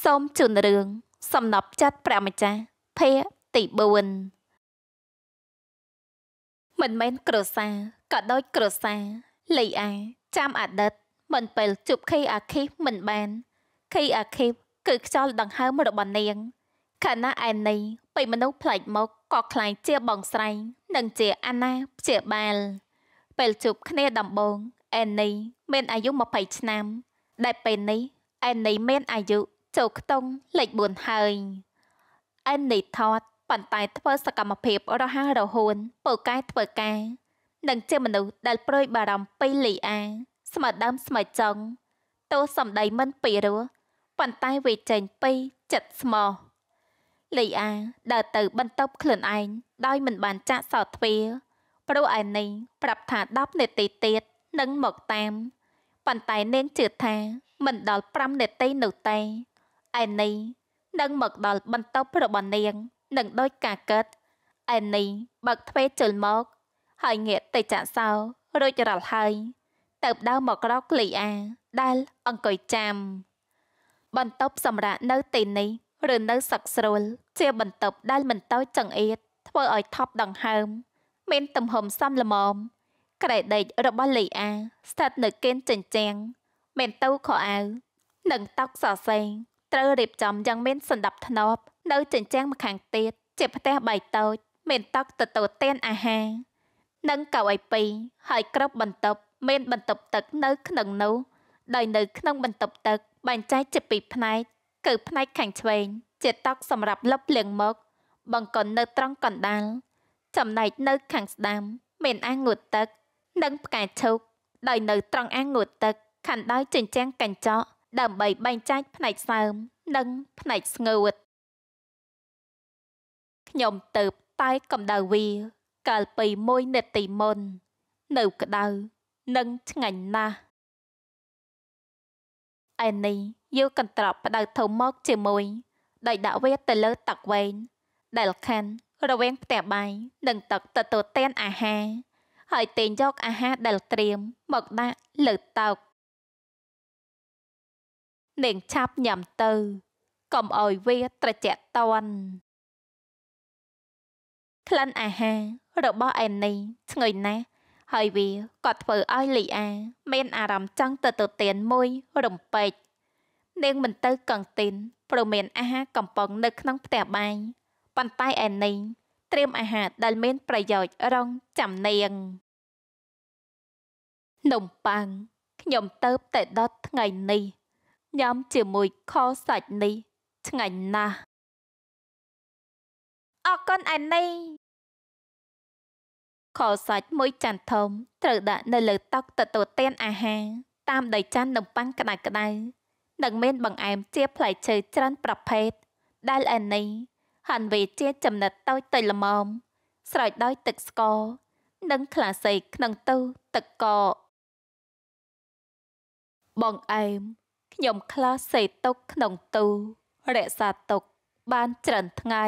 សូមជូនរឿង សំណប់ចិត្តព្រះម្ចាស់ភាគទី4មិនមែនក្រសាក៏ដូចក្រសា លីអា ចាំអតីតមិនពេលជប់ខីអាខីមិនបានខីអាខីគឺខ្យល់ដង្ហើមរបស់នាងខណៈឯនេះពីមនុស្សប្លែកមុខក៏ខ្លាញ់ជាបងស្រីនិងជាអាណាព្យាបាលពេលជប់គ្នាដំបងអែននេះមានអាយុ20ឆ្នាំ ដែលពេលនេះអែននេះមានអាយុចូលខ្ទង់លេខ4ហើយអែមនីថតប៉ុន្តែធ្វើសកម្មភាពរហ័សរហួនពោកែធ្វើការនិងជាមនុស្សដែលប្រួយបារម្ភពីលីអាស្មើដើមស្មើចុងទោះសម្ដីមិនពីរោះប៉ុន្តែវាចេញពីចិត្តស្មោះ លីអាដើរទៅ បន្ទប់ខ្លួនឯងដោយមិនបានចាក់សោតទ្វារព្រោះឯនេះប្រាប់ថា10នាទីទៀតនឹងមកតាមប៉ុន្តែនាងជឿថា មិនដល់5នាទីនោះទេឯនេះនឹងមកដល់បន្ទប់របស់នាងនឹងដោយការកើតឯនេះបើកទ្វារជិលមក ហើយងាកទៅចាក់សោរួចរាល់ហើយទៅដើរមករកលីអាដែលអង្គុយចាំ បន្ទប់សម្រាប់នៅទីនេះឬនៅសឹកស្រួលជាបន្ទប់ដែលមិនតូចចង្អៀតធ្វើឲ្យថប់ដង្ហើមមានទំហំសមល្មមក្រេដេករបស់លីអា ស្ថិតនៅកេនចិញ្ចាំងមានតៅខោអាវនិងតោកសរសេងត្រូវរៀបចំយ៉ាងមានសណ្ដាប់ធ្នាប់នៅជញ្ជាំងម្ខាងទៀតជាផ្ទះបាយតូចមានតុទទួលទានអាហារនិងកៅអីពីរហើយក្របបន្ទប់មានបន្ទប់ទឹកនៅក្នុងនោះដោយនៅក្នុង បន្ទប់ទឹកបែងចែកជាពីរផ្នែកគឺផ្នែកខាងឆ្វេងជាតុសម្រាប់លបលៀងមុខបង្គន់នៅត្រង់កណ្ដាល ចំណែកនៅខាងស្ដាំមានអាងងូតទឹក និងផ្កាឈូកដោយនៅ ត្រង់អាងងូតទឹកខាងដោយជញ្ជាំងកញ្ចក់ដើម្បីបែងចែកផ្នែកសើមនិង ផ្នែកស្ងួតខ្ញុំទៅតែកម្ដៅវាកាលពី1នាទីមុន នៅក្ដៅនិងឆ្ងាញ់ណាស់ឯនេះយកកន្ត្រប់ផ្ដៅធំមកជាមួយដោយដាក់វា ទៅលើទឹកវែងដែលខាន់រវាង ផ្ទះបាយនិងទឹកទទួលទានអាហារ ហើយទាញយកអាហារ ដែលត្រៀមមកដាក់លើតុដេងឆាប់ញ៉ាំទៅកុំឲ្យវាត្រជាក់តន់ក្លិនអាហាររបស់អែមនេះឈ្ងុយណាស់ហើយវាក៏ធ្វើឲ្យលីអា មានអារម្មណ៍ចង់ទៅទៅទៀនមួយរំពេច នាងមិនទៅ កង់ទីនព្រោះមាន អាហារកំប៉ុងនៅក្នុងផ្ទះបាយប៉ុន្តែឯនេះត្រៀមអាហារដែលមាន ប្រយោជន៍រងចាំនាងនំប៉័ងខ្ញុំទៅតែដល់ថ្ងៃនេះញ៉ាំជាមួយខសាច់នេះឆ្ងាញ់ណាស់អរគុណអែនីខសាច់មួយចានធំត្រូវដាក់នៅលើតុទទួលទានអាហារតាមដីចាននំប៉័ងក្តៅក្តៅនិងមាន បង្អែមជាផ្លែឈើច្រើន ប្រភេទដែលអែនីហាន់វាជាចំណិតតូចតិចល្មមស្រោចដោយទឹកស្ករនិងខ្លាសេកក្នុងទូទឹកកកបងអែមខ្ញុំខ្លះសេទុកក្នុងទូរក្សាទុកបានច្រើនថ្ងៃ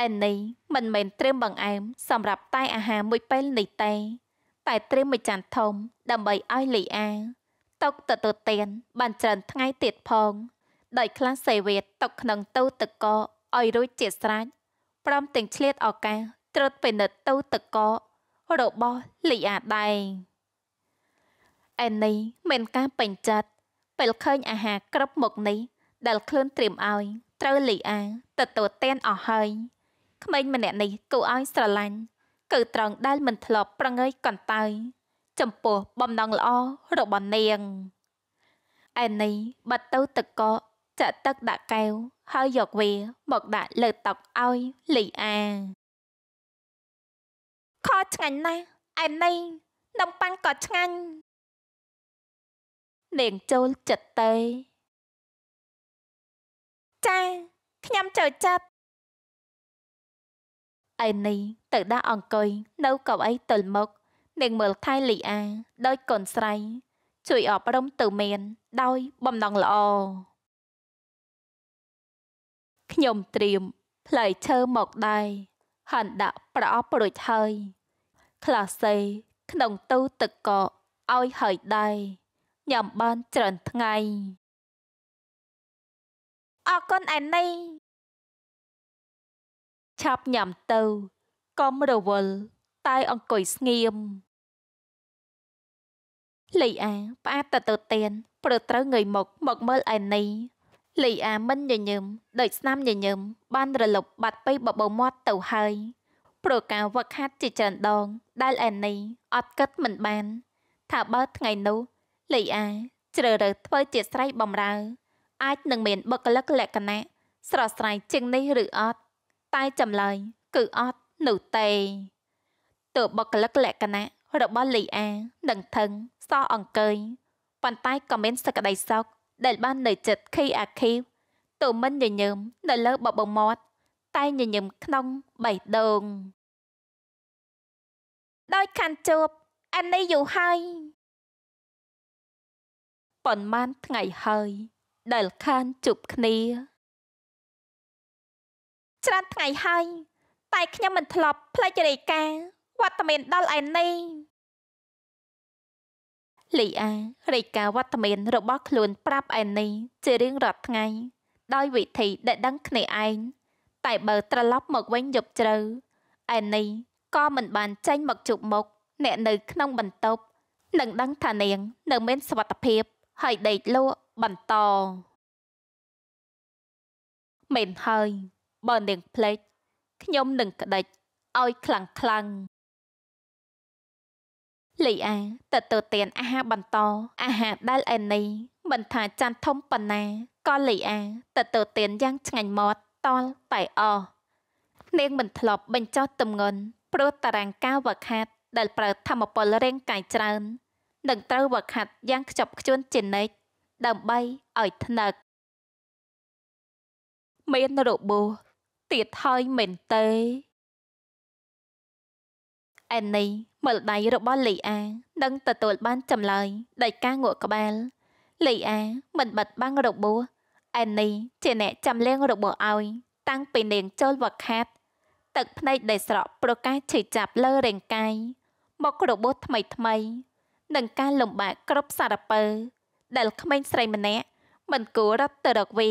អែននេះមិនមែនត្រៀមបង្អែមសម្រាប់តែអាហារមួយពេលនេះទេតែត្រៀមមួយចានធំ ដើម្បីឲ្យលីអាទុកទទួលទានបានច្រើនថ្ងៃទៀតផងដោយខ្លះសេវៀតទុកក្នុងទូទឹកកកឲ្យរួចជាស្រេចព្រមទាំងឆ្លៀតឱកាសត្រួតពិនិត្យទូទឹកកករបស់លីអាដែរឯនេះមិនការពេញចិត្តពេលឃើញអាហារគ្រប់មុខនេះដែលខ្លួនត្រៀមឲ្យត្រូវលីអាទទួលទានអស់ហើយក្មេងម្នាក់នេះគួរឲ្យស្រឡាញ់គឺត្រង់ដែលមិនធ្លាប់ប្រងើយកន្តើយចំពោះបំណងល្អរបស់នាងឯនេះបាត់ទៅទឹកកកចាក់ទឹកដាក់កែវហើយយកវាមកដាក់លើតុឲ្យលីអាខឆ្ងាញ់ណាស់ឯនេះនំប៉័ងក៏ឆ្ងាញ់នាងចូលចិត្តទេចាខ្ញុំចូលចិត្តឯនេះទៅដាក់អង្គុយនៅកៅអីទល់មុខនាងមើលថៃលីអាដោយកូនស្រី ជួយអប់រំទៅមាន ដោយបំណងល្អខ្ញុំត្រៀម ផ្លែឈើមកដែរហាន់ដាក់ប្រអប់រួចហើយខ្លាសេក្នុងទូទឹកកកឲ្យហើយដែរញ៉ាំបានច្រើនថ្ងៃអរគុណឯនេះឆាប់ញ៉ាំទៅកុំរវល់តែអង្គុយស្ងៀមលីអាផ្អាកទៅទៅទៀនព្រឺត្រូវងើយមុខមកមើលឯនេះលីអាមិនញញឹមដូចស្នាមញញឹមបានរលប់បាត់ពេកបបោមាត់ទៅហើយព្រោះការវឹកហាត់ជាច្រើនដង ដែលឯនេះអត់គិតមិនបាន ថាបើថ្ងៃនោះលីអាជ្រើសរើសធ្វើជាស្រីបំរើ អាចនឹងមានបុគ្គលិកលក្ខណៈស្រស់ស្រាយជាងនេះឬអត់តែចម្លើយគឺអត់នោះទេទើបបុគ្គលិកលក្ខណៈរបស់លីអានឹងថឹងសោះអង្គើយប៉ុន្តែក៏មានសក្តីសោកដែល បាននៅចិត្តខីអាខីទូមិនញញើមនៅលើបបមាត់តែញញើមក្នុងបេះដូងដោយខាន់ជប់អានេះយូរហើយប៉ុន្មានថ្ងៃហើយដែលខានជប់គ្នាច្រើនថ្ងៃហើយតែខ្ញុំមិនធ្លាប់ផ្លេចរាយការណ៍វត្តមានដល់ឯនេះលីអារាយការណ៍វត្តមានរបស់ខ្លួនប្រាប់ឯនេះជារៀងរាល់ថ្ងៃដោយវិធីដែលដឹងគ្នាឯងតែបើត្រឡប់មកវិញយប់ជ្រៅឯនេះក៏មិនបានចេញមកជួបមុខអ្នកនៅក្នុងបន្ទប់នឹងដឹងថានាងនៅមានសុវត្ថិភាពហើយដេកលក់បន្តមែនហើយបើនាងភ្លេចខ្ញុំនឹងក្តិចឲ្យខ្លាំងខ្លាំងលីអាទៅទៅទានអាហារបន្តអាហារដែលអេនីមិនថាច័ន្ទធំប៉ុណ្ណាក៏លីអាទៅទៅទានយ៉ាងឆ្ងាញ់មាត់តលតែអស់នាងមិនធ្លាប់បញ្ចុះទំងន់ព្រោះតារាងការវឹកហាត់ដែល ប្រើធម្មពលរាងកាយច្រើននឹងត្រូវវឹកហាត់យ៉ាងខ្ជាប់ខ្ជួនជានិច្ចដើម្បីឲ្យថ្នឹកមានរបួសទៀតហើយមែនទេអែននេះមើលដៃរបស់លីអា នឹង ទទួលបានចម្លើយដោយការងក់ក្បាល លីអាមិនបិទបាំងរបួសអែននេះជាអ្នកចាំលៀងរបួសឲ្យ តាំងពីនាងចូលវឹកហាត់ ទឹកភ្នែកដែលស្រក់ប្រកាសឈឺចាប់លើរាងកាយមករបួសថ្មីថ្មីនិងការលំបាកគ្រប់សារពើ ដែលក្មេងស្រីម្នាក់មិនគួររត់ទៅរកវា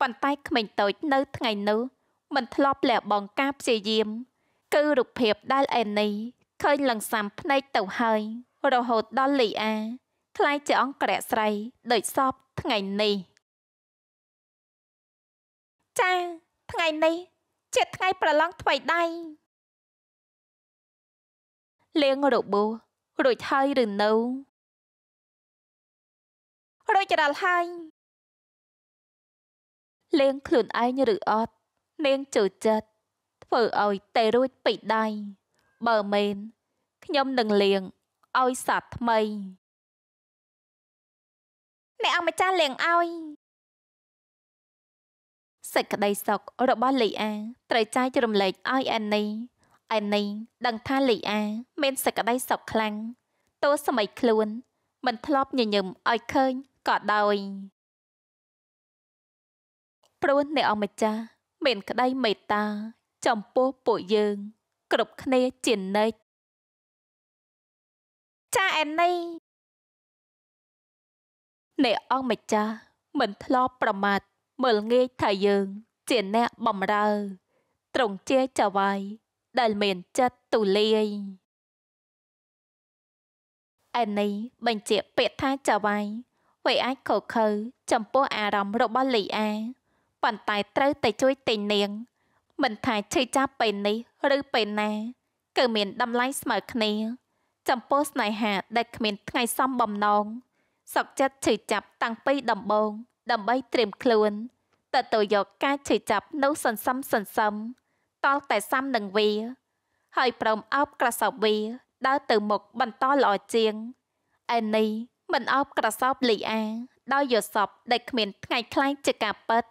ប៉ុន្តែក្មេងតូចនៅថ្ងៃនោះមិនធ្លាប់លះបង់ការព្យាយាម គឺរូបភាពដែលអេនីឃើញលង្សាំភ្នែកទៅហើយ រហូតដល់លីអាខ្លាយជាអង្គរៈស្រី ដូចសពថ្ងៃនេះចាថ្ងៃនេះ ជាថ្ងៃប្រឡងថ្មីដៃលៀងរបួសរួចហើយឬនៅរួចរាល់ហើយលេងខ្លួនឯងឬអត់នាងចូលចិត្តធ្វើឲ្យតែរួចពីដៃបើមែនខ្ញុំនឹងលេងឲ្យសាត់ថ្មីអ្នកអង្គម្ចាស់លេងឲ្យ សេចក្តីសុខរបស់លីអាត្រូវចែករំលែកឲ្យអាននេះឯនីដឹងថាលីអា មានសក្តីសោកខ្លាំងតោសម័យខ្លួនមិនធ្លាប់ញញឹមឲ្យឃើញក៏ដោយព្រោះអ្នកអង្គម្ចាស់មានក្តីមេត្តា ចំពោះពួកយើងគ្រប់គ្នាជានិច្ចចាអែននីអ្នកអង្គម្ចាស់មិនធ្លាប់ប្រមាថមើលងាយថាយើង ជាអ្នកបំរើត្រង់ជាចវាយដែលមានចិត្តទូលាយឯនេះបញ្ជាក់ពាក្យថាចៅវាយវាអាចខកខើចំពោះអារម្មណ៍របស់លីអា ប៉ុន្តែត្រូវតែជួយទិញនាង មិនថាឈឺចាប់ពេលនេះ ឬពេលណាគឺមានតម្លៃស្មើគ្នាចំពោះស្នេហាដែលគ្មាន ថ្ងៃសមបំណងសុកចិត្តឈឺចាប់តាំងពីដំបូងដើម្បីត្រៀមខ្លួនទៅទៅយកការឈឺចាប់នៅសន្សំសន្សំតល់តែសាំនឹងវាហើយព្រមអោបក្រសោបវាដើរទៅមុខបន្តល្អជាងអែនីមិនអោបក្រសោបលីអាដោយយល់សពដែលគ្មានថ្ងៃខ្លាំងជាការពិត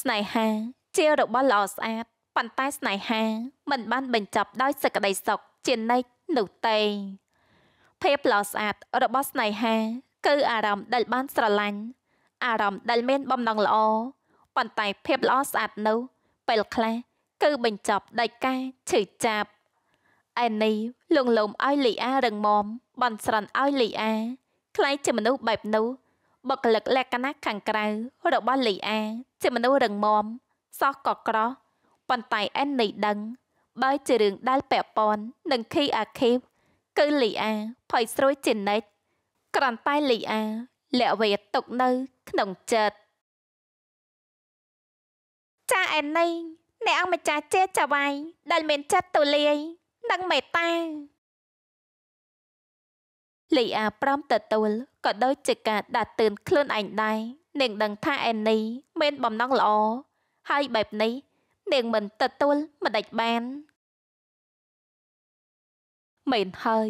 ស្នេហា ជារបស់ល្អស្អាតប៉ុន្តែស្នេហាមិនបានបញ្ចប់ដោយសេចក្តីសុខជានិច្ចនោះទេភាពល្អស្អាតរបស់ស្នេហា គឺអារម្មណ៍ដែលបានស្រឡាញ់អារម្មណ៍ដែលមានបំណងល្អប៉ុន្តែភាពល្អស្អាតនោះពេលខ្លះគឺបញ្ចប់ដាច់ការឈឺចាប់អែននីលងលោមឲ្យលីអារឹងមាំបន់ស្រន់ឲ្យលីអា ខ្លាយជាមនុស្សបែបនោះបុគ្គលិកលក្ខណៈខាងក្រៅរបស់លីអាជាមនុស្សរឹងមាំសោះក៏ក្រោះប៉ុន្តែអែននីដឹង បើជារឿងដែលពាក់ព័ន្ធនឹងខីអាខេបគឺលីអាភ័យស្រួយជានិច្ចក្រាន់តែលីអាលាក់វេទុកនៅក្នុងចិត្តចាអែននីអ្នកអង្គម្ចាស់ជាចវាយដែលមានចិត្តទូលាយនិងមេត្តាលីអាព្រមទទួលក៏ដូចជាការដាស់តឿនខ្លួនឯងដែរនាង ដឹងថាអេនីមានបំណងល្អហើយបែបនេះ នាងមិនទទួលមិនដាច់បានមែនហើយ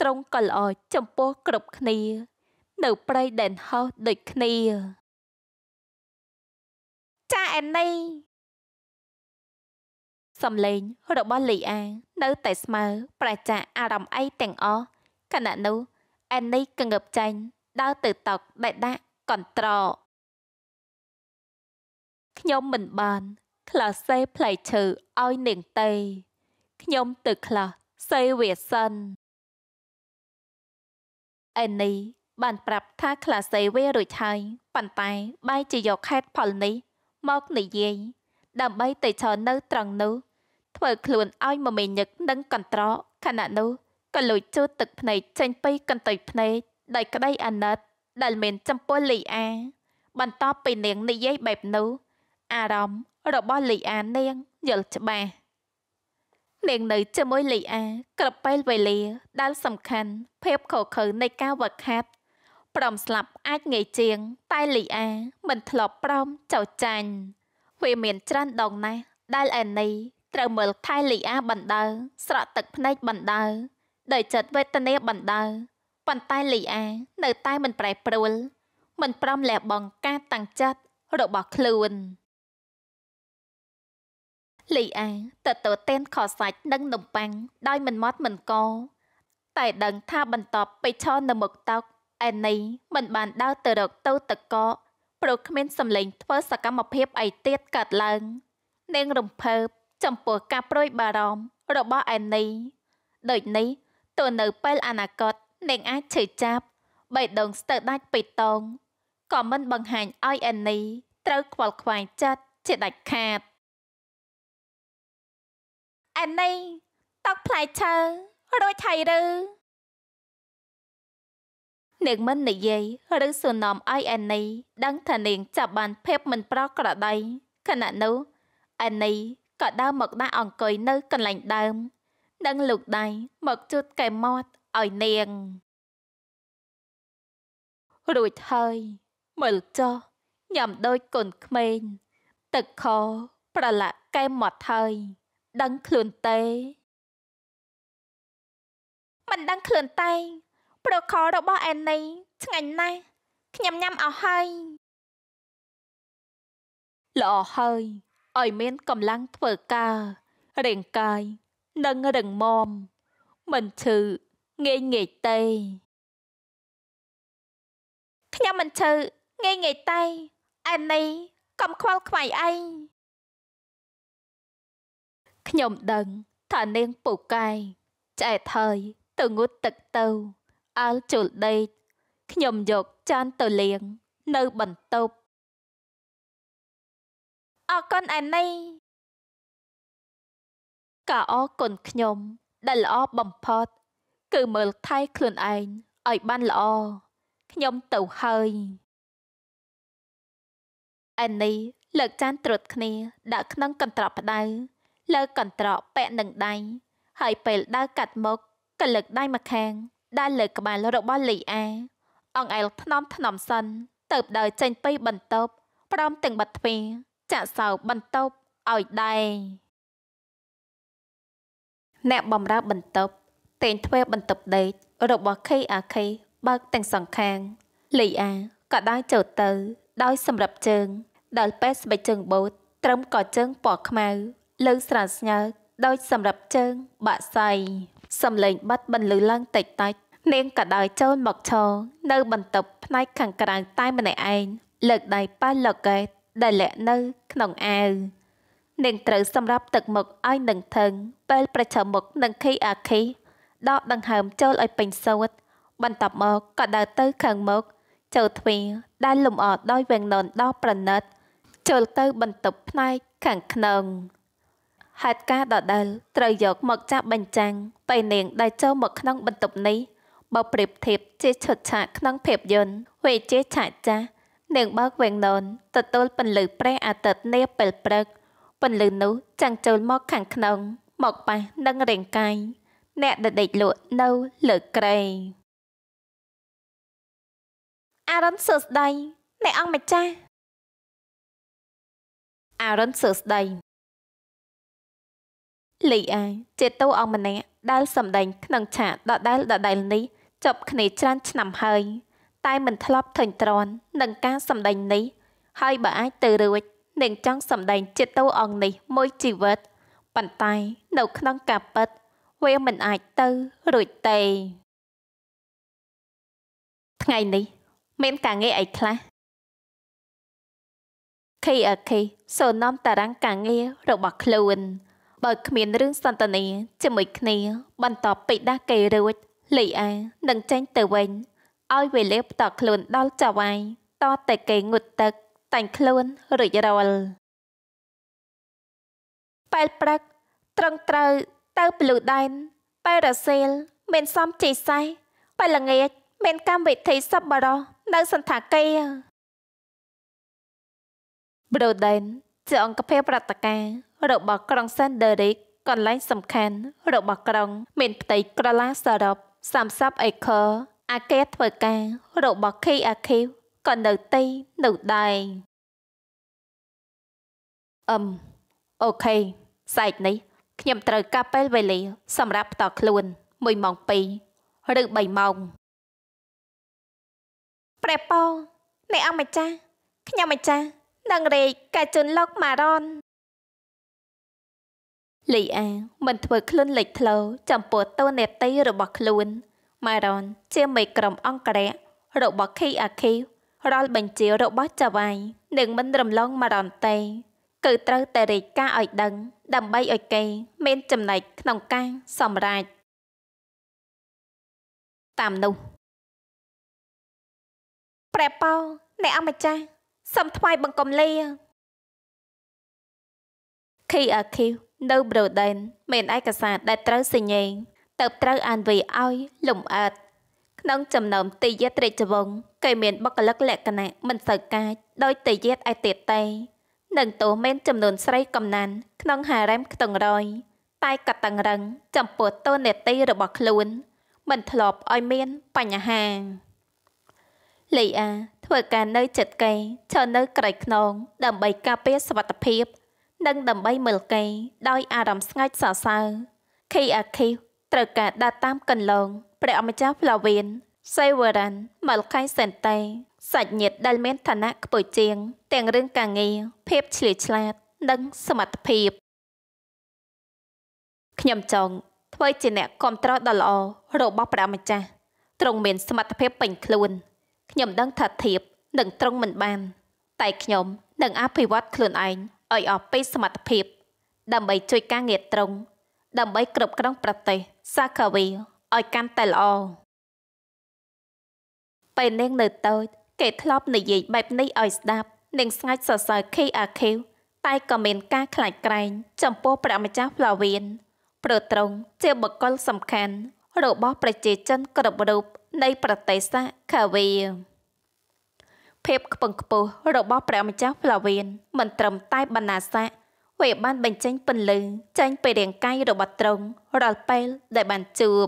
ត្រង់ក៏ល្អចំពោះគ្រប់គ្នា នៅព្រៃដែនហោសដូចគ្នា ចាអេនីសំឡេងរបស់លីអានៅតែស្មើ ប្រជាអារម្មណ៍អីទាំងអស់ខណៈនោះអែននេះកងើបចាញ់ដើរទៅតុកដែលដាក់កន្ត្រកខ្ញុំមិនបានក្លាសេផ្លៃឈើឲ្យនាងទេខ្ញុំទៅក្លាសេវាសិនអែននេះបានប្រាប់ថាក្លាសេវារួចហើយប៉ុន្តែបែរជាយកខេតផលនេះមកនិយាយដើម្បីទៅឈរនៅត្រង់នោះធ្វើខ្លួនឲ្យមមេញឹកនិងកន្ត្រកខណៈនោះក៏លួចជូតទឹកភ្នែកចេញពីកន្ទុយភ្នែកដោយក្តីអាណិតដែលមានចំពោះលីអា បន្ទាប់ពីនាងនិយាយបែបនោះ អារម្មណ៍របស់លីអានាងយល់ច្បាស់នាងនៅជាមួយលីអា ក្រពេលវេលា ដែលសំខាន់ភាពខខើនៃការវឹកហាត់ព្រមស្លាប់អាចងាយជាង តែលីអា មិនធ្លាប់ព្រមចោទចាញ់វាមានច្រើនដងណាស់ដែលអេនីត្រូវមើលថៃលីអាបណ្ដើស្រក់ទឹកភ្នែកបណ្ដើដោយចិត្តវេទនាបណ្ដើប៉ុន្តែលីអា នៅ តែមិនប្រែប្រួលមិនព្រមលះបង់ការតាំងចិត្តរបស់ខ្លួន លីអាទទួលទិនខសាច់និងនំប៉័ងដោយមិនម៉ត់មិនកោតែ ដឹងថាបន្ទាប់ពីឈរនៅមុខតោកអែនីមិនបានដើរទៅរកទៅទឹកកកព្រោះគ្មាន សម្លេងធ្វើសកម្មភាពអីទៀតកើតឡើងនាងរំភើបចំពោះការប្រួយបារម្ភរបស់អែននីដូចនេះទៅនៅ ពេលអនាគតនឹងអាចឈឺចាប់បេះដូងស្ទើរដាច់បេតងក៏មិនបង្ហាញឲ្យអែននីត្រូវខ្វល់ខ្វាយចិត្តជាដាច់ខាតអែននីតុកផ្លែឈើរួចហើយឬនាងមិននិយាយឬសួរនាំឲ្យអែននី ដឹងថានាងចាប់បានភាពមិនប្រក្រតីខណៈនោះអែននីក៏ដើរមកដាក់អង្គុយនៅកន្លែងដើមនិងលោកដៃមកជូតកែមាត់ឲ្យនាងរួចហើយមើលចុះញ៉ាំដោយកូនក្មេងទឹកខប្រឡាក់កែមាត់ហើយដឹងខ្លួនទេមិនដឹងខ្លួនតែងប្រខលរបស់អែននីឆ្ងាញ់ណាស់ខ្ញុំញ៉ាំអស់ហើយល្អហើយឲ្យមានកម្លាំងធ្វើការរាងកាយនិងរឹងមាំមិនឈឺងាយងាយទេខ្ញុំមិនឈឺងាយងាយទេអែមនេះកុំខ្វល់ខ្វាយអីខ្ញុំដឹងថានាងពូកែឆ្អែតហើយ ទៅងូតទឹកទៅអើលជុលដេកខ្ញុំយកចានទៅលាងនៅបន្ទប់អរគុណឯនេះក៏អរគុណខ្ញុំ ដែលល្អបំផុត គឺមើលថែខ្លួនឯងឲ្យបានល្អខ្ញុំទៅហើយអែននេះលើកចានត្រុតគ្នាដាក់ក្នុងកន្ត្រកផ្ដៅលើកន្ត្រកពាក់នឹងដៃហើយពេលដើរកាត់មុខក៏លើកដៃមកខាង ដែលលើក្បាលរបស់លីអា អង្អែលថ្នមថ្នមសិនទៅដើរចេញពីបន្ទប់ព្រមទាំងបាត់ទ្វារចាក់សោបន្ទប់ឲ្យដែរអ្នកបំរើបន្ទប់ទែងទ្វេបន្ទប់ដេករបស់ខេអាខេបើកទាំងសងខាងលីអាក៏ដើរចូលទៅ ដោយ សម្រាប់ជើង ដល់ពេលស្បែកជើងបូតត្រឹមក៏ជើងពណ៌ខ្មៅលើស្រាលស្ញើដោយសម្រាប់ជើង បាក់សៃសំឡេងបាត់បន្លឺឡើង តិចតិចនាងក៏ដើរចូលមកឈរនៅបន្ទប់ផ្នែកខាងក្រៅតែម្នាក់ឯងលើកដៃប៉ះលោកកែតដែលលាក់នៅក្នុងអាវនាងត្រូវសម្រាប់ទឹកមុខឲ្យនឹងធឹងពេលប្រឈមមុខនឹងខីអាខីដកដង្ហើមចូលឲ្យពេញសោតបន្ទាប់មកក៏ដើរទៅខាងមុខចូលទ្វារដែលលំអដោយវាំងននដ៏ប្រណិតចូលទៅបន្ទប់ផ្នែកខាងក្នុងហេតុការដដែលត្រូវយកមកចាប់បញ្ចាំងពេលនាងដែលចូលមកក្នុងបន្ទប់នេះបើប្រៀបធៀបជាឈុតឆាកក្នុងភាពយន្តវេជាឆាកចាស់នាងបើកវែងននទទួលពន្លឺព្រះអាទិត្យនាពេលព្រឹក ពន្លឺនោះចាំងចូលមកខាងក្នុងមកប៉ះនឹងរាងកាយអ្នកដែលដេកលក់នៅលើក្រែអារុនសួស្ដីអ្នកអង្គម្ចាស់អារុនសួស្ដីលីអាជាតួអង្គម្នាក់ដែលសម្ដែងក្នុងឆាកដដែលដដែលនេះចប់គ្នាច្រើនឆ្នាំហើយតែមិនធ្លាប់ធុញទ្រាន់នឹងការសម្ដែងនេះហើយបើអាចទៅរួចនឹងចង់សម្ដែងចិត្តទៅអង្គនេះមួយជីវិតប៉ុន្តែ នៅក្នុងការពិតវាមិនអាចទៅរួចទេ ថ្ងៃនេះ មានការងារអីខ្លះ KRK សូមនាំតារាងការងាររបស់ខ្លួនបើគ្មានរឿងសន្តានាជាមួយគ្នា បន្តពីដាស់គេរួចលីអានឹងចេញទៅវិញឲ្យវេលាផ្ដល់ខ្លួនដល់ចៅវាយតតែគេងូតទឹកតែងខ្លួនរិចរលពេលព្រឹកត្រង់ត្រូវទៅពលូដែនពេលរសៀលមានសំជ័យសេះពេលល្ងាចមានកម្មវិធីសប្បុរសនៅសន្តាគារ Broden ជាអង្គភាពរដ្ឋការរបស់ក្រុង Sanderick កន្លែង សំខាន់របស់ក្រុង មាន ផ្ទៃក្រឡាសរុប30អេក័រអាកេធ្វើការរបស់ខីអាខេវក៏នៅទីនៅដែរអឹមអូខេសែកនេះខ្ញុំត្រូវការពេលវេលាសម្រាប់ផ្ទាល់ខ្លួន1ម៉ោង2ឬ3ម៉ោងព្រះពរអ្នកអង្គម្ចាស់ខ្ញុំម្ចាស់នឹងរេកកែជន់លោកម៉ារ៉ុនលីអាមិនធ្វើខ្លួនលេចធ្លោចំពោះតួនាទីរបស់ខ្លួនម៉ារ៉ុនជាមេក្រុមអង្គរៈរបស់ខីអាខីរាល់បញ្ជារបស់ចាវ៉ៃនឹងមិនរំលងម៉ារ៉ុនទេគឺត្រូវតែរេកការឲ្យដឹង ដើម្បីឲ្យគេ មានចំណែកក្នុងការសម្រេចតាមនោះព្រះប៉ោអ្នកអម្ចាស់សូមថ្វាយបង្គំលាខីអាខីវនៅ ប្រូដិនមានឯកសារដែលត្រូវសញ្ញេទៅត្រូវអានវីឲ្យលំអិតក្នុងចំណោមទេយិតរាជវង្សគេមានបុគ្គលិកលក្ខណៈមិនសូវកាចដោយទេយិតឯទៀតទេនឹងទោះមានចំនួនស្រីកំណានក្នុងហារ៉ែមខ្ទឹងរយតែកតឹងរឹងចំពោះតួនាទីរបស់ខ្លួន មិនធ្លាប់ឲ្យមានបញ្ហាលីអាធ្វើការនៅចិត្តគេឈរនៅក្រៃខ្នងដើម្បីការពារសុវត្ថិភាព និងដើម្បីមើលគេដោយអារម្មណ៍ស្ងើចសរសើរ KAK ត្រូវការដាតាមកន្លងព្រះអម្ចាស់ផ្លាវៀនសេវរ៉ាន់មលខៃសិនតេសាច់ញាតិដែលមានឋានៈខ្ពស់ជាងទាំងរឿងការងារភាពឆ្លៀតឆ្លាត និងសមត្ថភាពខ្ញុំចង់ធ្វើជាអ្នកគ្រប់គ្រងដ៏ល្អរបស់ព្រះម្ចាស់ទ្រង់មានសមត្ថភាពពេញខ្លួនខ្ញុំដឹងថាធៀបនឹងទ្រង់មិនបាន តែខ្ញុំនឹងអភិវឌ្ឍខ្លួនឯងឲ្យអស់ពីសមត្ថភាពដើម្បីជួយការងារទ្រង់ដើម្បីគ្រប់គ្រងប្រទេសសាកវីឲ្យកាន់តែល្អពេលនាងនៅតូចគេធ្លាប់និយាយបែបនេះឲ្យស្ដាប់នាងស្ងាច់សរសើរ KRQ តែក៏មាន ការ ខ្លាចក្រែងចំពោះព្រះម្ចាស់ផ្លាវៀនព្រោះត្រង់ជាបុគ្គលសំខាន់របស់ ប្រជាជនគ្រប់រូបនៃប្រទេសសាខាវីភាពខ្ពង់ខ្ពស់របស់ព្រះម្ចាស់ផ្លាវៀនមិនត្រឹមតែ បណ្ណាសាវាបានបញ្ចេញពន្លឺចេញពីរាងកាយរបស់ទ្រង់រាល់ពេលដែលបានជួប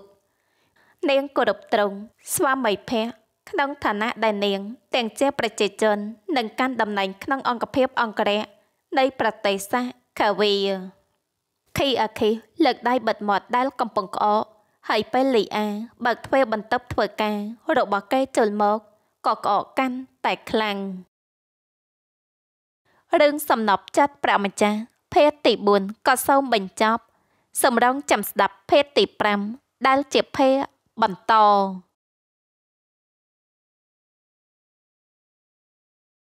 នាងគោរពទ្រង់ស្វាមីភ័ក្រក្នុងឋានៈដែលនាង ទាំងជាប្រជាជននិងកាន់តំណែងក្នុងអង្គភាពអង្គរៈនៃប្រទេសសាខាវីខីអាខីលើកដៃបិទមាត់ ដែល កំពុងក្អកហើយពេលលីអា បើកទ្វារបន្ទប់ធ្វើការ របស់គេចូលមកក៏ក្អកកាន់តែខ្លាំងរឿងសំណប់ចិត្តប្រមចាស់ភេទទី4ក៏សូមបញ្ចប់សម្រងចាំស្ដាប់ភេទទី5ដែលជាភេទបន្ត